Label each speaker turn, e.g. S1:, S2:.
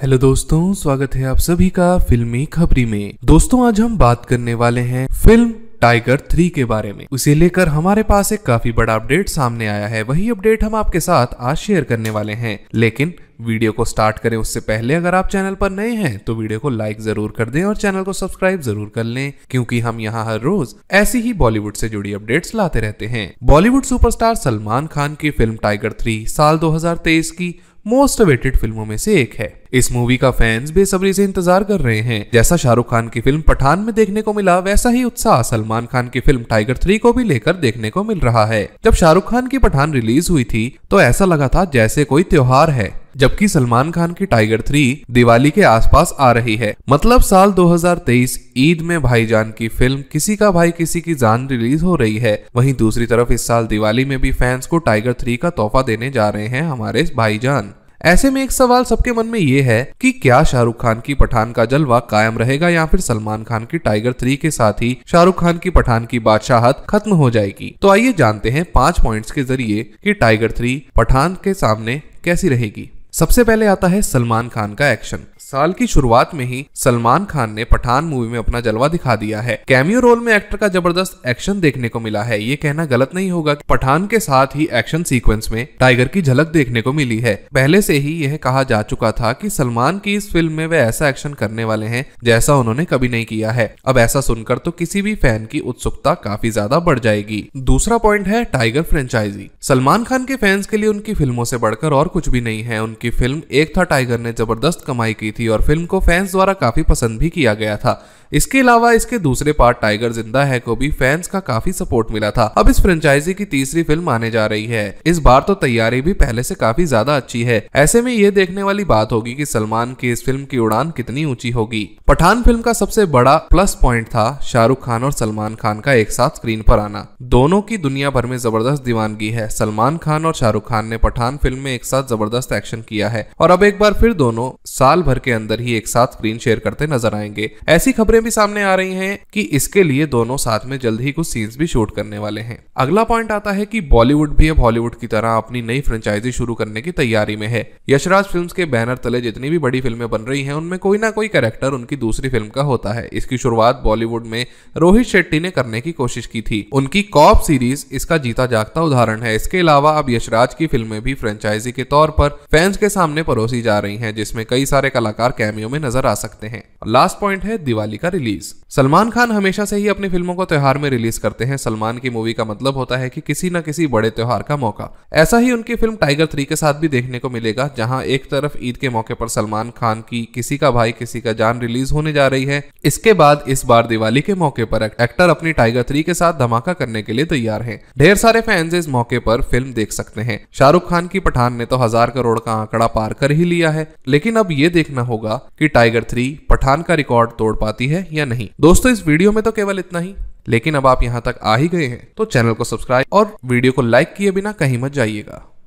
S1: hello दोस्तों स्वागत है आप सभी का फिल्मी खबरी में दोस्तों आज हम बात करने वाले हैं फिल्म टाइगर थ्री के बारे में उसे लेकर हमारे पास एक काफी बड़ा अपडेट सामने आया है वही अपडेट हम आपके साथ आज शेयर करने वाले हैं लेकिन वीडियो को स्टार्ट करें उससे पहले अगर आप चैनल पर नए हैं तो वीडियो को लाइक जरूर कर दें और चैनल को सब्सक्राइब जरूर कर लें क्योंकि हम यहाँ हर रोज ऐसी ही बॉलीवुड से जुड़ी अपडेट्स लाते रहते हैं बॉलीवुड सुपरस्टार सलमान खान की फिल्म टाइगर थ्री साल 2023 की मोस्ट अवेटेड फिल्मों में से एक है इस मूवी का फैंस बेसब्री से इंतजार कर रहे हैं जैसा शाहरुख खान की फिल्म पठान में देखने को मिला वैसा ही उत्साह सलमान खान की फिल्म टाइगर थ्री को भी लेकर देखने को मिल रहा है जब शाहरुख खान की पठान रिलीज हुई थी तो ऐसा लगा था जैसे कोई त्योहार है जबकि सलमान खान की टाइगर थ्री दिवाली के आसपास आ रही है मतलब साल 2023 ईद में भाईजान की फिल्म किसी का भाई किसी की जान रिलीज हो रही है वहीं दूसरी तरफ इस साल दिवाली में भी फैंस को टाइगर थ्री का तोहफा देने जा रहे हैं हमारे भाईजान ऐसे में एक सवाल सबके मन में ये है कि क्या शाहरुख खान की पठान का जलवा कायम रहेगा या फिर सलमान खान की टाइगर थ्री के साथ ही शाहरुख खान की पठान की बादशाहत खत्म हो जाएगी तो आइए जानते हैं पांच पॉइंट्स के जरिए कि टाइगर थ्री पठान के सामने कैसी रहेगी सबसे पहले आता है सलमान खान का एक्शन साल की शुरुआत में ही सलमान खान ने पठान मूवी में अपना जलवा दिखा दिया है कैमियो रोल में एक्टर का जबरदस्त एक्शन देखने को मिला है ये कहना गलत नहीं होगा कि पठान के साथ ही एक्शन सीक्वेंस में टाइगर की झलक देखने को मिली है पहले से ही यह कहा जा चुका था कि सलमान की इस फिल्म में वे ऐसा एक्शन करने वाले हैं जैसा उन्होंने कभी नहीं किया है अब ऐसा सुनकर तो किसी भी फैन की उत्सुकता काफी ज्यादा बढ़ जाएगी दूसरा पॉइंट है टाइगर फ्रेंचाइजी सलमान खान के फैंस के लिए उनकी फिल्मों से बढ़कर और कुछ भी नहीं है उनकी फिल्म एक था टाइगर ने जबरदस्त कमाई की थी और फिल्म को फैंस द्वारा काफी पसंद भी किया गया था इसके अलावा इसके दूसरे पार्ट टाइगर जिंदा है को भी फैंस का काफी सपोर्ट मिला था अब इस फ्रेंचाइजी की तीसरी फिल्म आने जा रही है इस बार तो तैयारी भी पहले से काफी ज्यादा अच्छी है ऐसे में ये देखने वाली बात होगी कि सलमान की इस फिल्म की उड़ान कितनी ऊंची होगी पठान फिल्म का सबसे बड़ा प्लस पॉइंट था शाहरुख खान और सलमान खान का एक साथ स्क्रीन पर आना दोनों की दुनिया भर में जबरदस्त दीवानगी है सलमान खान और शाहरुख खान ने पठान फिल्म में एक साथ जबरदस्त एक्शन किया है और अब एक बार फिर दोनों साल भर के अंदर ही एक साथ स्क्रीन शेयर करते नजर आएंगे ऐसी खबरें खबरें भी सामने आ रही हैं कि इसके लिए दोनों साथ में जल्द ही कुछ सीन्स भी शूट करने वाले हैं अगला पॉइंट आता है कि बॉलीवुड भी अब हॉलीवुड की तरह अपनी नई फ्रेंचाइजी शुरू करने की तैयारी में है यशराज फिल्म के बैनर तले जितनी भी बड़ी फिल्में बन रही है उनमें कोई ना कोई कैरेक्टर उनकी दूसरी फिल्म का होता है इसकी शुरुआत बॉलीवुड में रोहित शेट्टी ने करने की कोशिश की थी उनकी कॉप सीरीज इसका जीता जागता उदाहरण है इसके अलावा अब यशराज की फिल्में भी फ्रेंचाइजी के तौर पर फैंस के सामने परोसी जा रही हैं जिसमें कई सारे कलाकार कैमियो में नजर आ सकते हैं लास्ट पॉइंट है दिवाली का का रिलीज सलमान खान हमेशा से ही अपनी फिल्मों को त्योहार में रिलीज करते हैं सलमान की मूवी का मतलब होता है कि किसी न किसी बड़े त्योहार का मौका ऐसा ही उनकी फिल्म टाइगर थ्री के साथ भी देखने को मिलेगा जहां एक तरफ ईद के मौके पर सलमान खान की किसी का भाई किसी का जान रिलीज होने जा रही है इसके बाद इस बार दिवाली के मौके पर एक्टर अपनी टाइगर थ्री के साथ धमाका करने के लिए तैयार है ढेर सारे फैंस इस मौके पर फिल्म देख सकते हैं शाहरुख खान की पठान ने तो हजार करोड़ का आंकड़ा पार कर ही लिया है लेकिन अब ये देखना होगा की टाइगर थ्री पठान का रिकॉर्ड तोड़ पाती है है या नहीं दोस्तों इस वीडियो में तो केवल इतना ही लेकिन अब आप यहाँ तक आ ही गए हैं तो चैनल को सब्सक्राइब और वीडियो को लाइक किए बिना कहीं मत जाइएगा